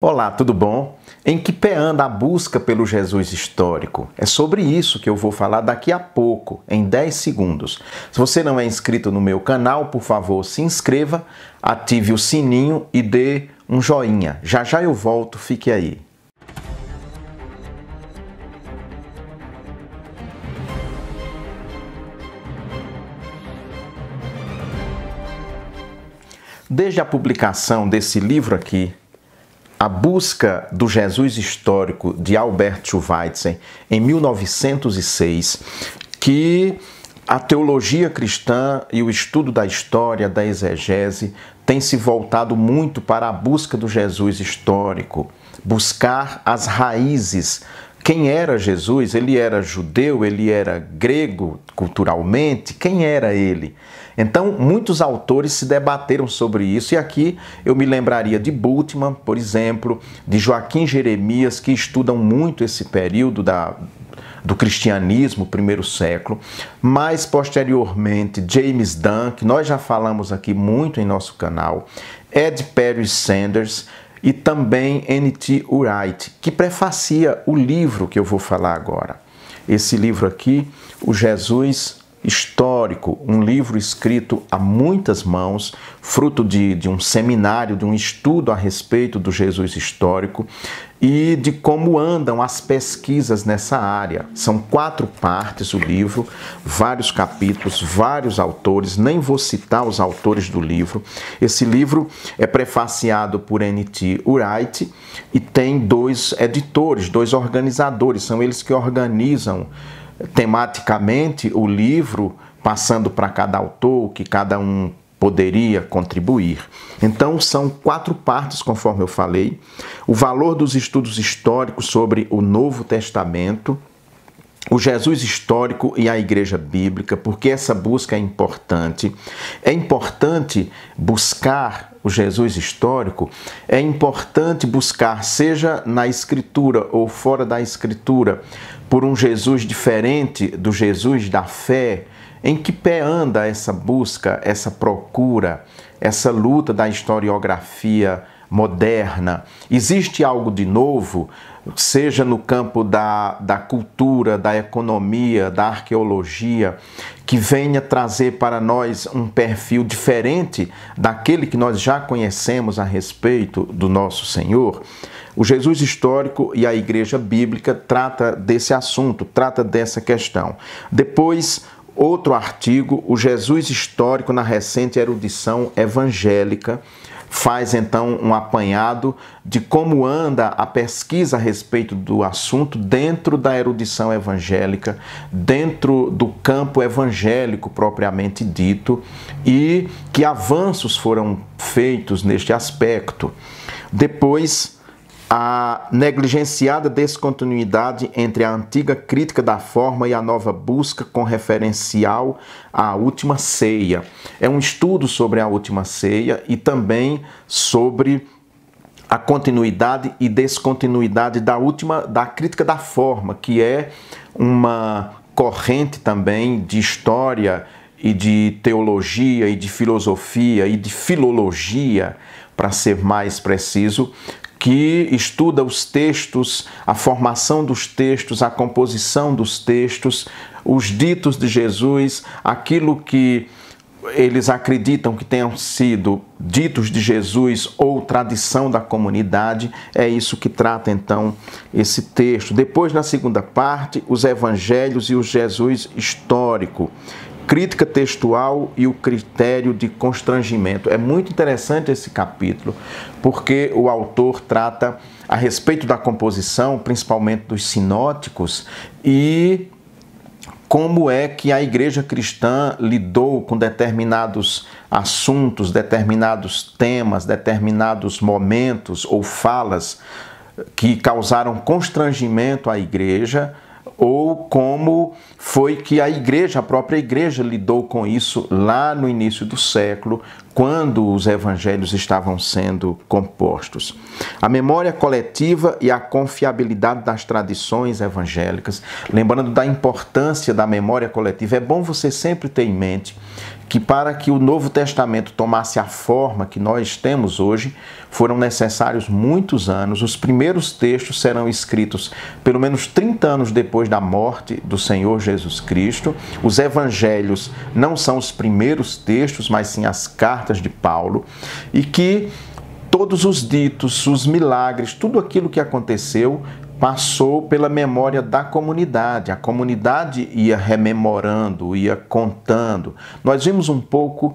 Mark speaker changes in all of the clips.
Speaker 1: Olá, tudo bom? Em que pé anda a busca pelo Jesus histórico? É sobre isso que eu vou falar daqui a pouco, em 10 segundos. Se você não é inscrito no meu canal, por favor, se inscreva, ative o sininho e dê um joinha. Já já eu volto, fique aí. Desde a publicação desse livro aqui, a busca do Jesus histórico de Albert Schweitzer em 1906, que a teologia cristã e o estudo da história, da exegese, tem se voltado muito para a busca do Jesus histórico, buscar as raízes. Quem era Jesus? Ele era judeu, ele era grego culturalmente, quem era ele? Então, muitos autores se debateram sobre isso, e aqui eu me lembraria de Bultmann, por exemplo, de Joaquim Jeremias, que estudam muito esse período da, do cristianismo, primeiro século, mais posteriormente James Dunn, que nós já falamos aqui muito em nosso canal, Ed Perry Sanders e também N.T. Wright, que prefacia o livro que eu vou falar agora. Esse livro aqui, O Jesus histórico, um livro escrito a muitas mãos, fruto de, de um seminário, de um estudo a respeito do Jesus histórico e de como andam as pesquisas nessa área. São quatro partes o livro, vários capítulos, vários autores, nem vou citar os autores do livro. Esse livro é prefaciado por N.T. Wright e tem dois editores, dois organizadores, são eles que organizam tematicamente o livro, passando para cada autor, que cada um poderia contribuir. Então, são quatro partes, conforme eu falei: o valor dos estudos históricos sobre o Novo Testamento, o Jesus histórico e a Igreja Bíblica, porque essa busca é importante. É importante buscar o Jesus histórico, é importante buscar, seja na Escritura ou fora da Escritura, por um Jesus diferente do Jesus da fé, em que pé anda essa busca, essa procura, essa luta da historiografia moderna, existe algo de novo, seja no campo da, da cultura, da economia, da arqueologia, que venha trazer para nós um perfil diferente daquele que nós já conhecemos a respeito do nosso Senhor? O Jesus histórico e a Igreja Bíblica trata desse assunto, trata dessa questão. Depois, outro artigo, o Jesus histórico na recente erudição evangélica, faz então um apanhado de como anda a pesquisa a respeito do assunto dentro da erudição evangélica, dentro do campo evangélico propriamente dito e que avanços foram feitos neste aspecto. Depois, a negligenciada descontinuidade entre a antiga crítica da forma e a nova busca com referencial à última ceia. É um estudo sobre a última ceia e também sobre a continuidade e descontinuidade da última da crítica da forma, que é uma corrente também de história e de teologia e de filosofia e de filologia, para ser mais preciso, que estuda os textos, a formação dos textos, a composição dos textos, os ditos de Jesus, aquilo que eles acreditam que tenham sido ditos de Jesus ou tradição da comunidade, é isso que trata então esse texto. Depois, na segunda parte, os evangelhos e o Jesus histórico crítica textual e o critério de constrangimento. É muito interessante esse capítulo, porque o autor trata a respeito da composição, principalmente dos sinóticos, e como é que a igreja cristã lidou com determinados assuntos, determinados temas, determinados momentos ou falas que causaram constrangimento à igreja ou como foi que a igreja, a própria igreja lidou com isso lá no início do século, quando os evangelhos estavam sendo compostos. A memória coletiva e a confiabilidade das tradições evangélicas, lembrando da importância da memória coletiva, é bom você sempre ter em mente que para que o Novo Testamento tomasse a forma que nós temos hoje, foram necessários muitos anos. Os primeiros textos serão escritos pelo menos 30 anos depois da morte do Senhor Jesus Cristo. Os evangelhos não são os primeiros textos, mas sim as cartas de Paulo, e que todos os ditos, os milagres, tudo aquilo que aconteceu passou pela memória da comunidade. A comunidade ia rememorando, ia contando. Nós vimos um pouco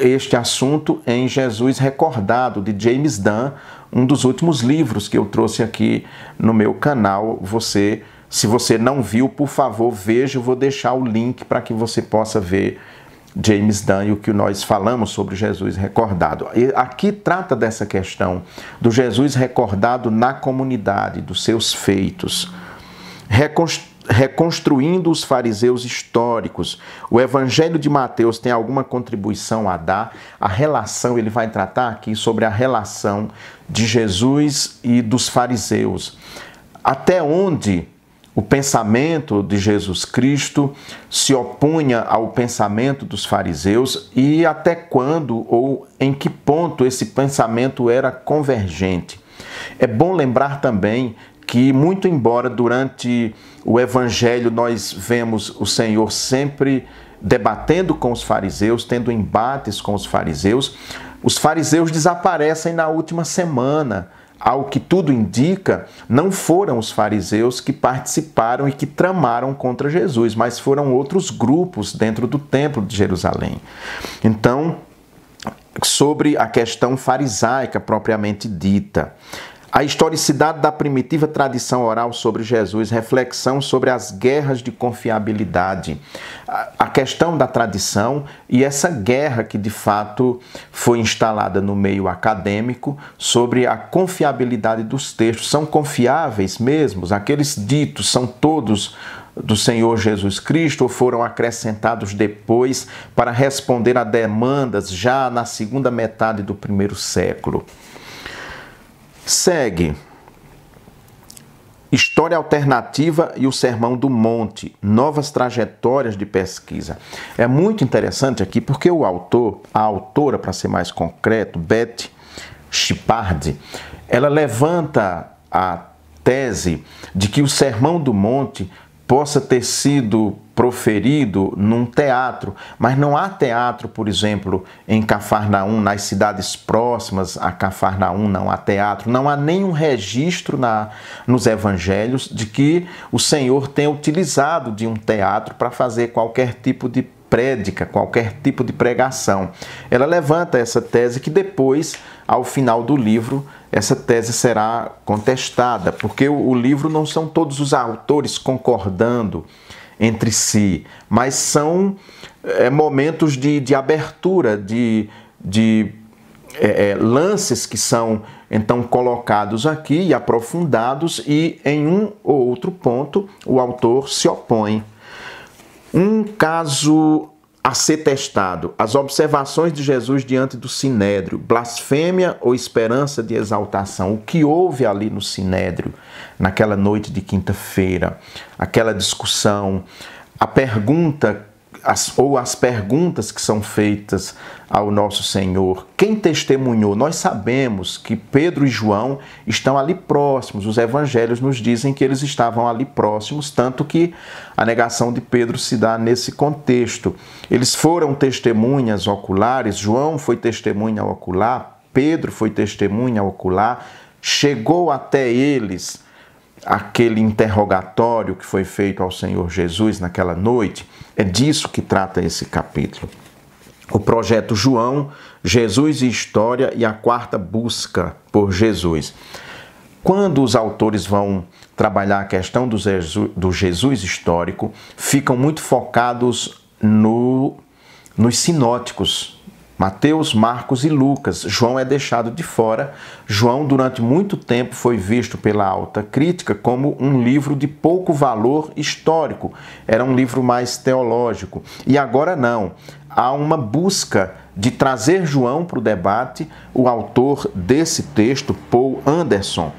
Speaker 1: este assunto em Jesus Recordado, de James Dunn, um dos últimos livros que eu trouxe aqui no meu canal. Você, se você não viu, por favor, veja, eu vou deixar o link para que você possa ver James Dunn e o que nós falamos sobre Jesus recordado. E aqui trata dessa questão do Jesus recordado na comunidade, dos seus feitos, reconstruindo os fariseus históricos. O Evangelho de Mateus tem alguma contribuição a dar? A relação, ele vai tratar aqui sobre a relação de Jesus e dos fariseus. Até onde o pensamento de Jesus Cristo se opunha ao pensamento dos fariseus e até quando ou em que ponto esse pensamento era convergente. É bom lembrar também que, muito embora durante o Evangelho nós vemos o Senhor sempre debatendo com os fariseus, tendo embates com os fariseus, os fariseus desaparecem na última semana ao que tudo indica, não foram os fariseus que participaram e que tramaram contra Jesus, mas foram outros grupos dentro do templo de Jerusalém. Então, sobre a questão farisaica propriamente dita. A historicidade da primitiva tradição oral sobre Jesus, reflexão sobre as guerras de confiabilidade, a questão da tradição e essa guerra que de fato foi instalada no meio acadêmico sobre a confiabilidade dos textos. São confiáveis mesmo? Aqueles ditos são todos do Senhor Jesus Cristo ou foram acrescentados depois para responder a demandas já na segunda metade do primeiro século? Segue História Alternativa e o Sermão do Monte, Novas Trajetórias de Pesquisa. É muito interessante aqui porque o autor, a autora, para ser mais concreto, Beth Chipardi, ela levanta a tese de que o Sermão do Monte possa ter sido proferido num teatro, mas não há teatro, por exemplo, em Cafarnaum, nas cidades próximas a Cafarnaum, não há teatro, não há nenhum registro na, nos evangelhos de que o Senhor tenha utilizado de um teatro para fazer qualquer tipo de prédica, qualquer tipo de pregação. Ela levanta essa tese que depois ao final do livro essa tese será contestada, porque o, livro não são todos os autores concordando entre si, mas são é, momentos de, de abertura, de, de é, lances que são então colocados aqui e aprofundados, e em um ou outro ponto o autor se opõe. Um caso a ser testado as observações de Jesus diante do sinédrio, blasfêmia ou esperança de exaltação, o que houve ali no sinédrio, naquela noite de quinta-feira, aquela discussão, a pergunta as, ou as perguntas que são feitas ao nosso Senhor. Quem testemunhou? Nós sabemos que Pedro e João estão ali próximos. Os evangelhos nos dizem que eles estavam ali próximos, tanto que a negação de Pedro se dá nesse contexto. Eles foram testemunhas oculares, João foi testemunha ocular, Pedro foi testemunha ocular, chegou até eles aquele interrogatório que foi feito ao Senhor Jesus naquela noite, é disso que trata esse capítulo. O projeto João, Jesus e História e a quarta busca por Jesus. Quando os autores vão trabalhar a questão do Jesus, do Jesus histórico, ficam muito focados no, nos sinóticos, Mateus, Marcos e Lucas. João é deixado de fora. João, durante muito tempo, foi visto pela alta crítica como um livro de pouco valor histórico, era um livro mais teológico. E agora não. Há uma busca de trazer João para o debate, o autor desse texto, Paul Anderson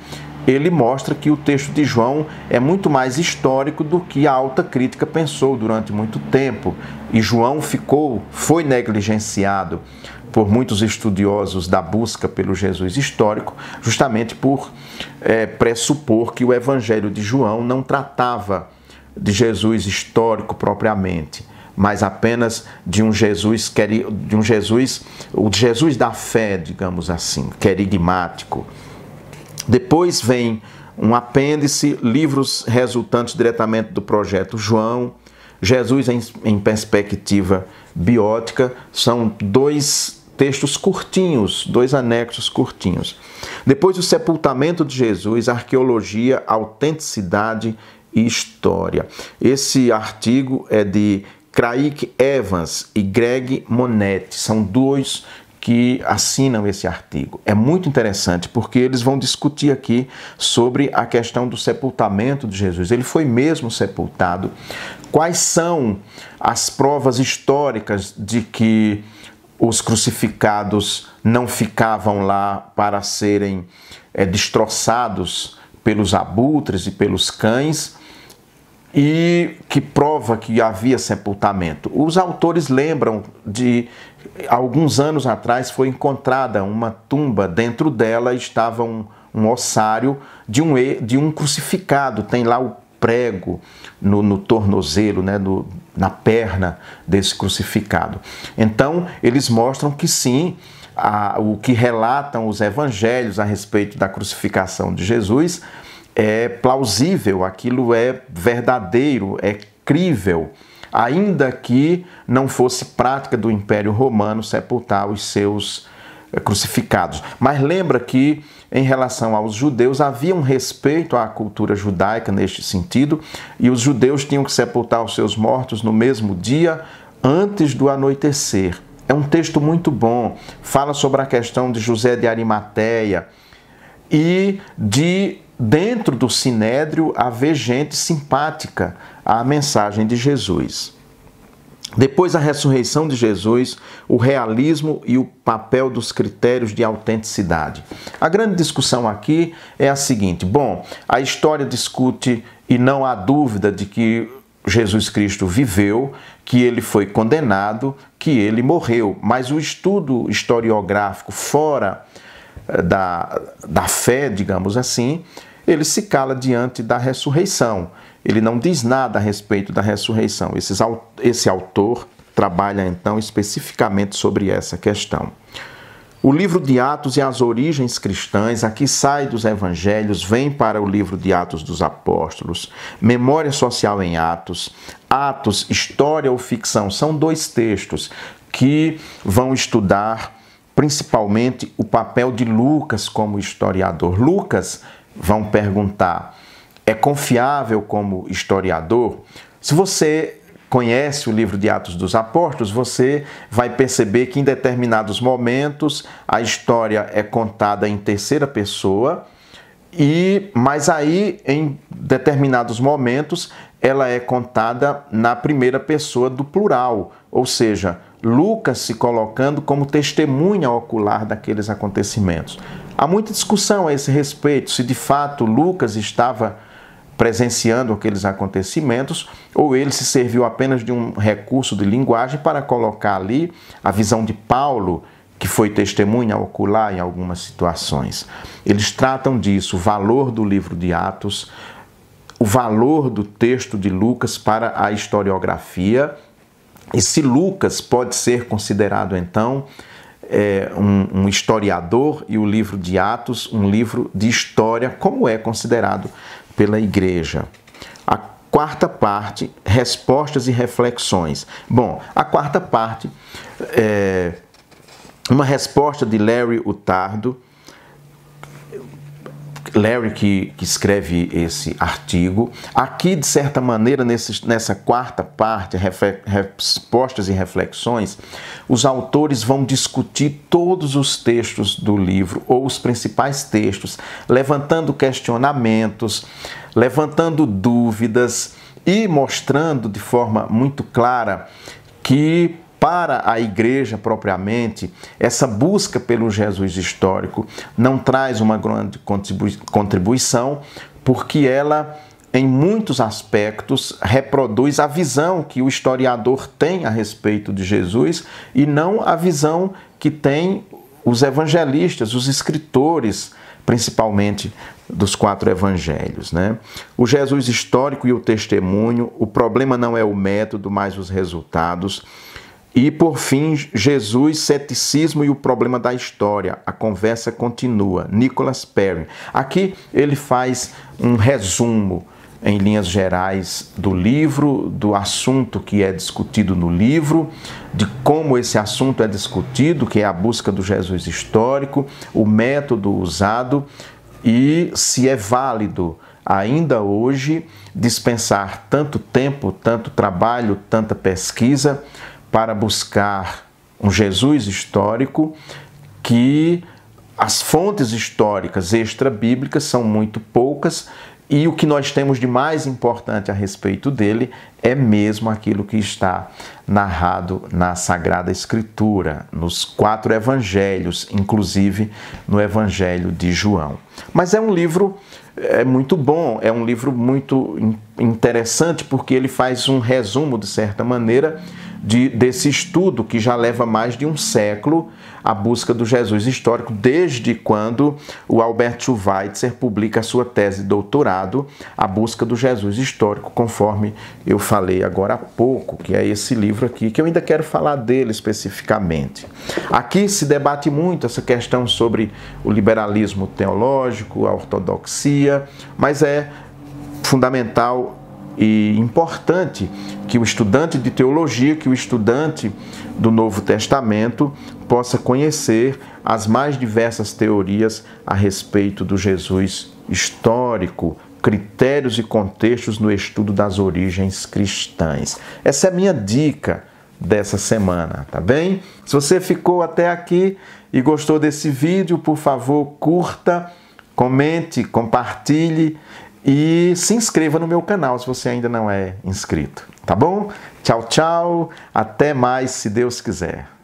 Speaker 1: ele mostra que o texto de João é muito mais histórico do que a alta crítica pensou durante muito tempo, e João ficou, foi negligenciado por muitos estudiosos da busca pelo Jesus histórico, justamente por é, pressupor que o Evangelho de João não tratava de Jesus histórico propriamente, mas apenas de um Jesus de um Jesus, o Jesus da fé, digamos assim, querigmático depois vem um apêndice, livros resultantes diretamente do projeto João, Jesus em, em perspectiva biótica, são dois textos curtinhos, dois anexos curtinhos. Depois o sepultamento de Jesus, arqueologia, autenticidade e história. Esse artigo é de Craig Evans e Greg Monetti. São dois que assinam esse artigo. É muito interessante porque eles vão discutir aqui sobre a questão do sepultamento de Jesus. Ele foi mesmo sepultado. Quais são as provas históricas de que os crucificados não ficavam lá para serem é, destroçados pelos abutres e pelos cães? e que prova que havia sepultamento. Os autores lembram de alguns anos atrás foi encontrada uma tumba, dentro dela estava um, um ossário de um, de um crucificado, tem lá o prego no, no tornozelo, né, no, na perna desse crucificado. Então, eles mostram que sim, a, o que relatam os evangelhos a respeito da crucificação de Jesus é plausível, aquilo é verdadeiro, é crível ainda que não fosse prática do Império Romano sepultar os seus eh, crucificados. Mas lembra que, em relação aos judeus, havia um respeito à cultura judaica neste sentido, e os judeus tinham que sepultar os seus mortos no mesmo dia, antes do anoitecer. É um texto muito bom, fala sobre a questão de José de Arimateia e de dentro do sinédrio haver gente simpática à mensagem de Jesus. Depois da ressurreição de Jesus, o realismo e o papel dos critérios de autenticidade. A grande discussão aqui é a seguinte: bom, a história discute e não há dúvida de que Jesus Cristo viveu, que ele foi condenado, que ele morreu, mas o estudo historiográfico fora eh, da, da fé, digamos assim, ele se cala diante da ressurreição. Ele não diz nada a respeito da ressurreição. Esses, esse autor trabalha então especificamente sobre essa questão. O livro de Atos e as origens cristãs, aqui sai dos evangelhos, vem para o livro de Atos dos Apóstolos, Memória Social em Atos, Atos, História ou Ficção, são dois textos que vão estudar principalmente o papel de Lucas como historiador. Lucas vão perguntar: é confiável como historiador? Se você conhece o livro de Atos dos Apóstolos, você vai perceber que em determinados momentos a história é contada em terceira pessoa e mas aí em determinados momentos ela é contada na primeira pessoa do plural, ou seja, Lucas se colocando como testemunha ocular daqueles acontecimentos. Há muita discussão a esse respeito, se de fato Lucas estava presenciando aqueles acontecimentos, ou ele se serviu apenas de um recurso de linguagem para colocar ali a visão de Paulo, que foi testemunha ocular em algumas situações. Eles tratam disso, o valor do livro de Atos, o valor do texto de Lucas para a historiografia, e se Lucas pode ser considerado então é, um, um historiador e o livro de Atos, um livro de história, como é considerado pela igreja. A quarta parte, respostas e reflexões. Bom, a quarta parte é uma resposta de Larry Utardo Larry que, que, escreve esse artigo. Aqui, de certa maneira, nesse, nessa quarta parte, respostas e reflexões, os autores vão discutir todos os textos do livro, ou os principais textos, levantando questionamentos, levantando dúvidas e mostrando de forma muito clara que para a igreja propriamente, essa busca pelo Jesus histórico não traz uma grande contribuição, porque ela, em muitos aspectos, reproduz a visão que o historiador tem a respeito de Jesus e não a visão que tem os evangelistas, os escritores, principalmente dos quatro evangelhos. Né? O Jesus histórico e o testemunho, o problema não é o método, mas os resultados. E por fim, Jesus, ceticismo e o problema da história. A conversa continua. Nicholas Perry. Aqui ele faz um resumo em linhas gerais do livro, do assunto que é discutido no livro, de como esse assunto é discutido, que é a busca do Jesus histórico, o método usado e se é válido ainda hoje dispensar tanto tempo, tanto trabalho, tanta pesquisa para buscar um Jesus histórico que as fontes históricas extra-bíblicas são muito poucas e o que nós temos de mais importante a respeito dele é mesmo aquilo que está narrado na Sagrada Escritura, nos quatro evangelhos, inclusive no Evangelho de João. Mas é um livro é muito bom, é um livro muito importante interessante porque ele faz um resumo, de certa maneira, de, desse estudo que já leva mais de um século a busca do Jesus histórico, desde quando o Albert Schweitzer publica a sua tese de doutorado, A Busca do Jesus Histórico, conforme eu falei agora há pouco, que é esse livro aqui, que eu ainda quero falar dele especificamente. Aqui se debate muito essa questão sobre o liberalismo teológico, a ortodoxia, mas é fundamental e importante que o estudante de teologia, que o estudante do Novo Testamento possa conhecer as mais diversas teorias a respeito do Jesus histórico, critérios e contextos no estudo das origens cristãs. Essa é a minha dica dessa semana, tá bem? Se você ficou até aqui e gostou desse vídeo, por favor, curta, comente, compartilhe e se inscreva no meu canal se você ainda não é inscrito, tá bom? Tchau, tchau, até mais se Deus quiser.